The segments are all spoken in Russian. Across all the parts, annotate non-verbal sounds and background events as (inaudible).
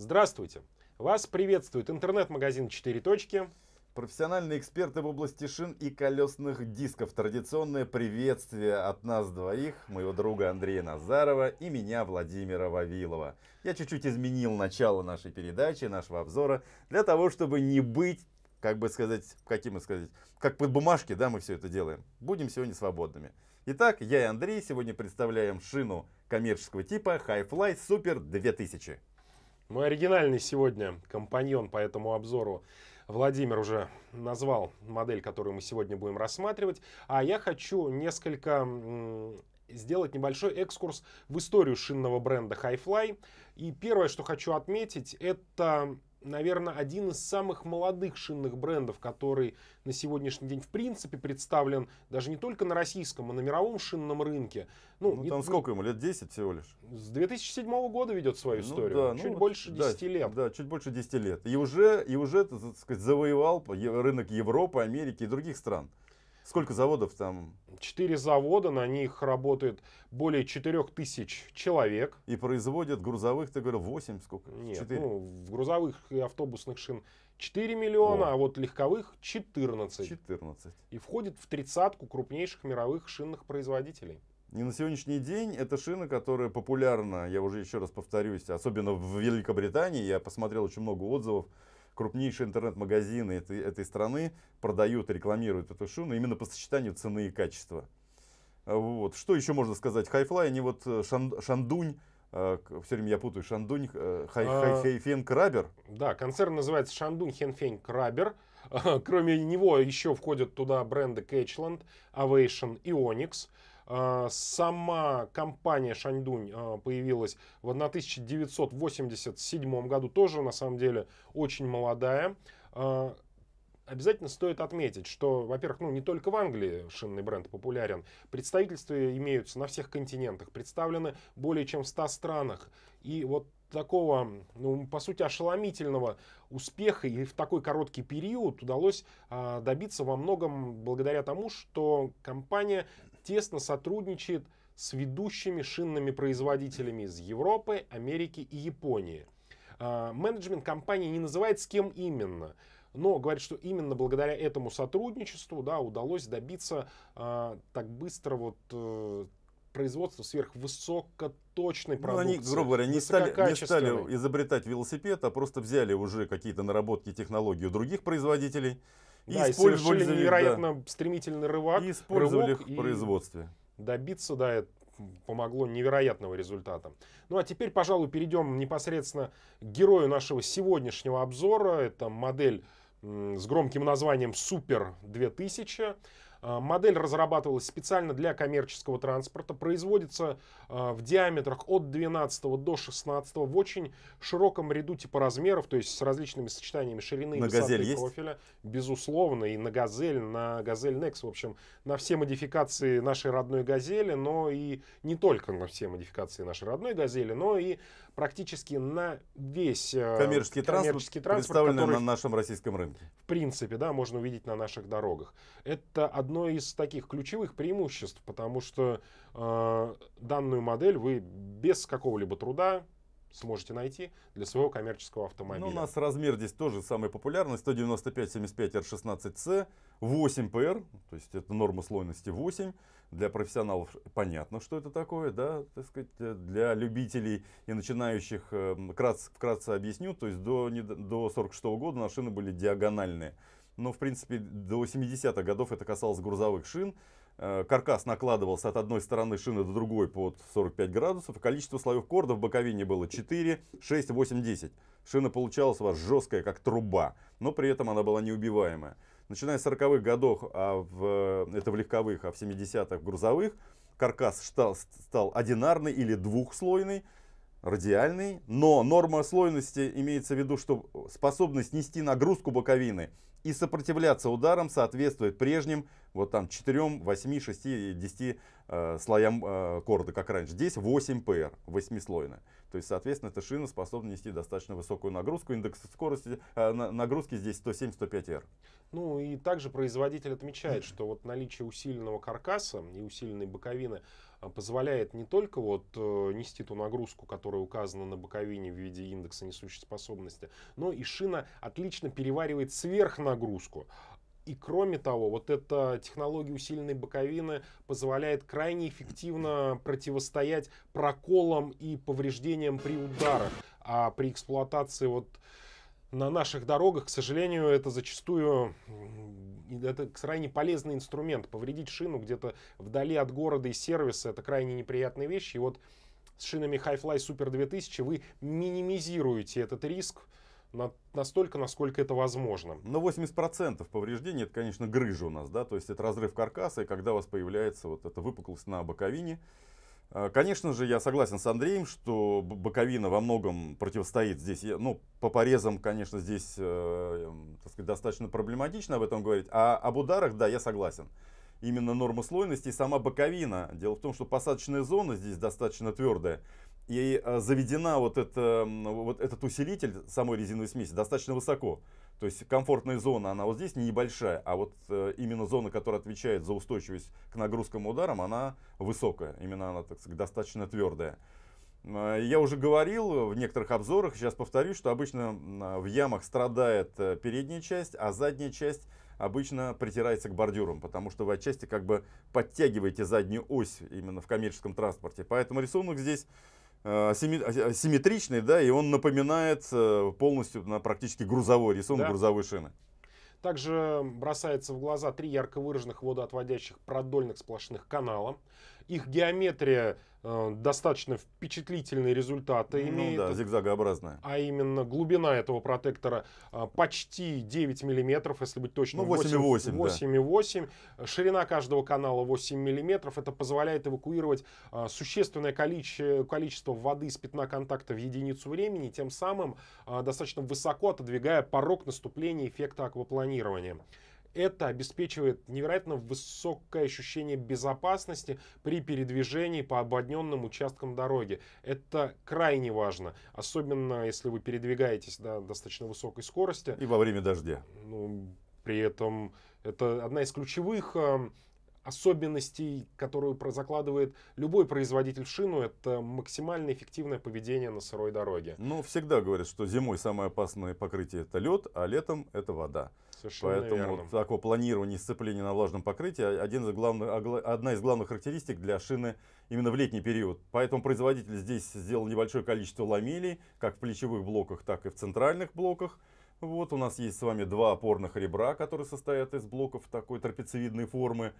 Здравствуйте! Вас приветствует интернет-магазин «Четыре точки». Профессиональные эксперты в области шин и колесных дисков. Традиционное приветствие от нас двоих, моего друга Андрея Назарова и меня, Владимира Вавилова. Я чуть-чуть изменил начало нашей передачи, нашего обзора, для того, чтобы не быть как бы сказать, каким сказать, как под бумажки, да, мы все это делаем. Будем сегодня свободными. Итак, я и Андрей сегодня представляем шину коммерческого типа HiFly Super 2000. Мой оригинальный сегодня компаньон по этому обзору Владимир уже назвал модель, которую мы сегодня будем рассматривать. А я хочу несколько сделать небольшой экскурс в историю шинного бренда HiFly. И первое, что хочу отметить, это наверное, один из самых молодых шинных брендов, который на сегодняшний день в принципе представлен даже не только на российском, а на мировом шинном рынке. Ну, ну не, ну сколько ему, лет 10 всего лишь? С 2007 года ведет свою ну историю, ну, да, чуть ну, больше вот, 10 да, лет. Да, чуть больше 10 лет. И уже, и уже так сказать, завоевал э, рынок Европы, Америки и других стран. Сколько заводов там? Четыре завода, на них работает более четырех тысяч человек. И производят грузовых, ты говорил, восемь сколько? Нет, 4. ну, в грузовых и автобусных шин 4 миллиона, О. а вот легковых 14. 14. И входит в тридцатку крупнейших мировых шинных производителей. И на сегодняшний день это шина, которая популярна, я уже еще раз повторюсь, особенно в Великобритании, я посмотрел очень много отзывов, крупнейшие интернет-магазины этой, этой страны продают, рекламируют эту шину именно по сочетанию цены и качества. Вот. Что еще можно сказать? Хайфлай, они вот э, шан, Шандунь, э, все время я путаю, Шандунь, э, хай, а, Хайфен Крабер. Да, концерн называется Шандунь Хенфень Крабер. (laughs) Кроме него еще входят туда бренды Catchland, Avation и Оникс. А, сама компания Шаньдунь а, появилась в 1987 году, тоже на самом деле очень молодая. А, обязательно стоит отметить, что, во-первых, ну, не только в Англии шинный бренд популярен. Представительства имеются на всех континентах, представлены более чем в 100 странах. И вот такого, ну, по сути, ошеломительного успеха и в такой короткий период удалось э, добиться во многом благодаря тому, что компания тесно сотрудничает с ведущими шинными производителями из Европы, Америки и Японии. А, менеджмент компании не называет с кем именно, но говорит, что именно благодаря этому сотрудничеству да, удалось добиться э, так быстро вот, э, производства сверхвысокоточной продукции. ну, они, грубо говоря, не стали, не стали изобретать велосипед, а просто взяли уже какие-то наработки технологии у других производителей да, использовали, и невероятно да. стремительный рывок. И использовали рывок, их в производстве. Добиться, да, это помогло невероятного результата. Ну а теперь, пожалуй, перейдем непосредственно к герою нашего сегодняшнего обзора. Это модель с громким названием Супер 2000. А, модель разрабатывалась специально для коммерческого транспорта, производится а, в диаметрах от 12 до 16 в очень широком ряду типа размеров, то есть с различными сочетаниями ширины на и высоты газель профиля. Есть? Безусловно, и на «Газель», на «Газель Некс, в общем, на все модификации нашей родной «Газели», но и не только на все модификации нашей родной «Газели», но и практически на весь коммерческий, э, коммерческий транспорт, транспорт представленный на нашем российском рынке. В принципе, да, можно увидеть на наших дорогах. Это одно из таких ключевых преимуществ, потому что э, данную модель вы без какого-либо труда сможете найти для своего коммерческого ну, автомобиля. Ну, у нас размер здесь тоже самый популярный. 195-75R16C, 8 PR, то есть это норма слойности 8. Для профессионалов понятно, что это такое, да, так сказать, э, для любителей и начинающих, э, вкратце, вкратце объясню, то есть до, до 46 -го года машины были диагональные. Но, в принципе, до 70-х годов это касалось грузовых шин. Э, каркас накладывался от одной стороны шины до другой под 45 градусов. количество слоев корда в боковине было 4, 6, 8, 10. Шина получалась у вас жесткая, как труба, но при этом она была неубиваемая. Начиная с 40-х годов, а в, это в легковых, а в 70-х в грузовых, каркас стал, стал одинарный или двухслойный радиальный, но норма слойности имеется в виду, что способность нести нагрузку боковины и сопротивляться ударам соответствует прежним вот там 4, 8, 6, 10 э, слоям э, корда, как раньше. Здесь 8 ПР, 8-слойная. То есть, соответственно, эта шина способна нести достаточно высокую нагрузку. Индекс скорости э, нагрузки здесь 107-105 r Ну и также производитель отмечает, что вот наличие усиленного каркаса и усиленной боковины а, позволяет не только вот э, нести ту нагрузку, которая указана на боковине в виде индекса несущей способности, но и шина отлично переваривает сверхнагрузку. И кроме того, вот эта технология усиленной боковины позволяет крайне эффективно противостоять проколам и повреждениям при ударах. А при эксплуатации вот на наших дорогах, к сожалению, это зачастую это крайне полезный инструмент. Повредить шину где-то вдали от города и сервиса это крайне неприятная вещь. И вот с шинами Hi-Fly Super 2000 вы минимизируете этот риск на, настолько, насколько это возможно. Но 80% повреждений, это, конечно, грыжа у нас, да, то есть это разрыв каркаса, и когда у вас появляется вот эта выпуклость на боковине, а, конечно же, я согласен с Андреем, что боковина во многом противостоит здесь. Ну, по порезам, конечно, здесь э, эм, так сказать, достаточно проблематично об этом говорить. А об ударах, да, я согласен именно нормы слойности и сама боковина. Дело в том, что посадочная зона здесь достаточно твердая. И э, заведена вот, это, вот этот усилитель самой резиновой смеси достаточно высоко. То есть комфортная зона, она вот здесь небольшая, а вот э, именно зона, которая отвечает за устойчивость к нагрузкам и ударам, она высокая. Именно она, так сказать, достаточно твердая. Э, я уже говорил в некоторых обзорах, сейчас повторюсь, что обычно в ямах страдает передняя часть, а задняя часть обычно притирается к бордюрам, потому что вы отчасти как бы подтягиваете заднюю ось именно в коммерческом транспорте. Поэтому рисунок здесь э, э, симметричный, да, и он напоминает э, полностью на практически грузовой рисунок да. грузовой шины. Также бросается в глаза три ярко выраженных водоотводящих продольных сплошных канала их геометрия э, достаточно впечатлительные результаты ну, имеет. да, зигзагообразная. А именно глубина этого протектора э, почти 9 миллиметров, если быть точным. Ну, 8,8. 8,8. Ширина каждого канала 8 миллиметров. Это позволяет эвакуировать э, существенное количе, количество воды из пятна контакта в единицу времени, тем самым э, достаточно высоко отодвигая порог наступления эффекта аквапланирования. Это обеспечивает невероятно высокое ощущение безопасности при передвижении по ободненным участкам дороги. Это крайне важно, особенно если вы передвигаетесь до достаточно высокой скорости. И во время дождя. Ну, при этом это одна из ключевых эм, особенностей, которую закладывает любой производитель шину, это максимально эффективное поведение на сырой дороге. Ну, всегда говорят, что зимой самое опасное покрытие это лед, а летом это вода. Совершенно Поэтому верно. Вот такое планирование сцепления на влажном покрытии один из главных, одна из главных характеристик для шины именно в летний период. Поэтому производитель здесь сделал небольшое количество ламелей, как в плечевых блоках, так и в центральных блоках. Вот у нас есть с вами два опорных ребра, которые состоят из блоков такой трапециевидной формы.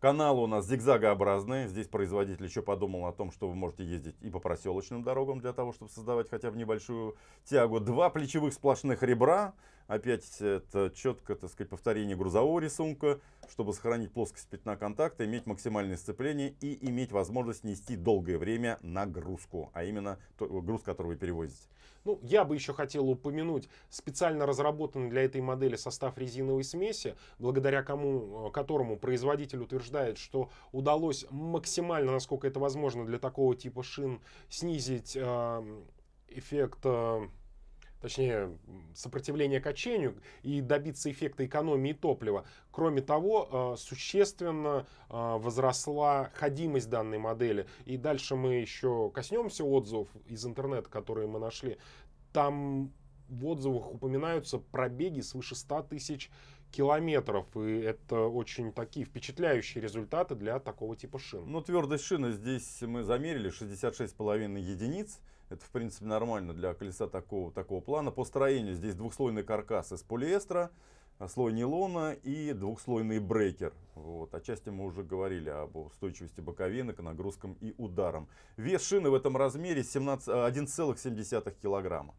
Каналы у нас зигзагообразные. Здесь производитель еще подумал о том, что вы можете ездить и по проселочным дорогам для того, чтобы создавать хотя бы небольшую тягу. Два плечевых сплошных ребра. Опять это четко, так сказать, повторение грузового рисунка, чтобы сохранить плоскость пятна контакта, иметь максимальное сцепление и иметь возможность нести долгое время нагрузку, а именно груз, который вы перевозите. Ну, я бы еще хотел упомянуть специально разработанный для этой модели состав резиновой смеси, благодаря кому, э, которому производитель утверждает, что удалось максимально, насколько это возможно для такого типа шин, снизить э, эффект... Э, точнее сопротивление качению и добиться эффекта экономии топлива. Кроме того, а, существенно а, возросла ходимость данной модели. И дальше мы еще коснемся отзывов из интернета, которые мы нашли. Там в отзывах упоминаются пробеги свыше 100 тысяч километров. И это очень такие впечатляющие результаты для такого типа шин. Ну, твердость шины здесь мы замерили 66,5 единиц. Это, в принципе, нормально для колеса такого, такого плана. По строению здесь двухслойный каркас из полиэстера, а, слой нейлона и двухслойный брекер. Вот. Отчасти мы уже говорили об устойчивости боковины к нагрузкам и ударам. Вес шины в этом размере 1,7 а, килограмма.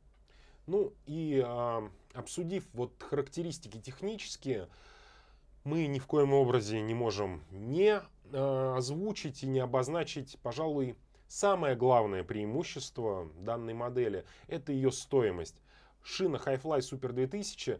Ну и а, обсудив вот характеристики технические, мы ни в коем образе не можем не а, озвучить и не обозначить, пожалуй, Самое главное преимущество данной модели – это ее стоимость. Шина Hi-Fly Super 2000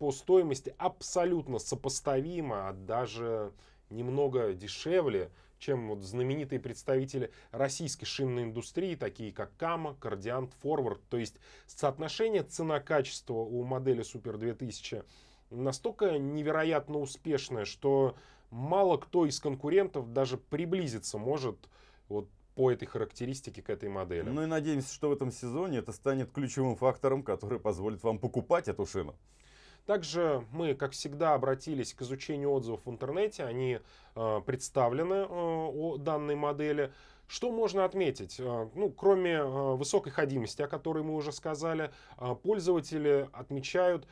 по стоимости абсолютно сопоставима, а даже немного дешевле, чем вот знаменитые представители российской шинной индустрии, такие как Кама, Кардиант, Форвард. То есть соотношение цена-качество у модели Super 2000 настолько невероятно успешное, что мало кто из конкурентов даже приблизиться может вот по этой характеристике к этой модели. Ну и надеемся, что в этом сезоне это станет ключевым фактором, который позволит вам покупать эту шину. Также мы, как всегда, обратились к изучению отзывов в интернете. Они э, представлены э, о данной модели. Что можно отметить? А, ну, кроме а, высокой ходимости, о которой мы уже сказали, а, пользователи отмечают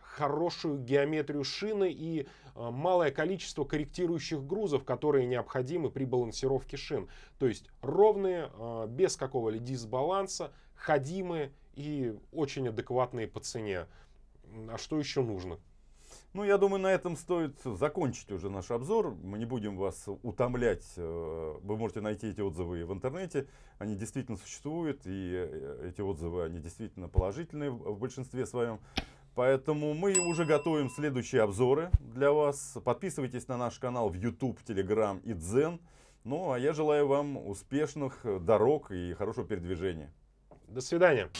хорошую геометрию шины и малое количество корректирующих грузов, которые необходимы при балансировке шин. То есть ровные, без какого-либо дисбаланса, ходимые и очень адекватные по цене. А что еще нужно? Ну, я думаю, на этом стоит закончить уже наш обзор. Мы не будем вас утомлять. Э, вы можете найти эти отзывы в интернете. Они действительно существуют, и э, эти отзывы, они действительно положительные в большинстве своем. Поэтому мы уже готовим следующие обзоры для вас. Подписывайтесь на наш канал в YouTube, Telegram и Дзен. Ну, а я желаю вам успешных дорог и хорошего передвижения. До свидания.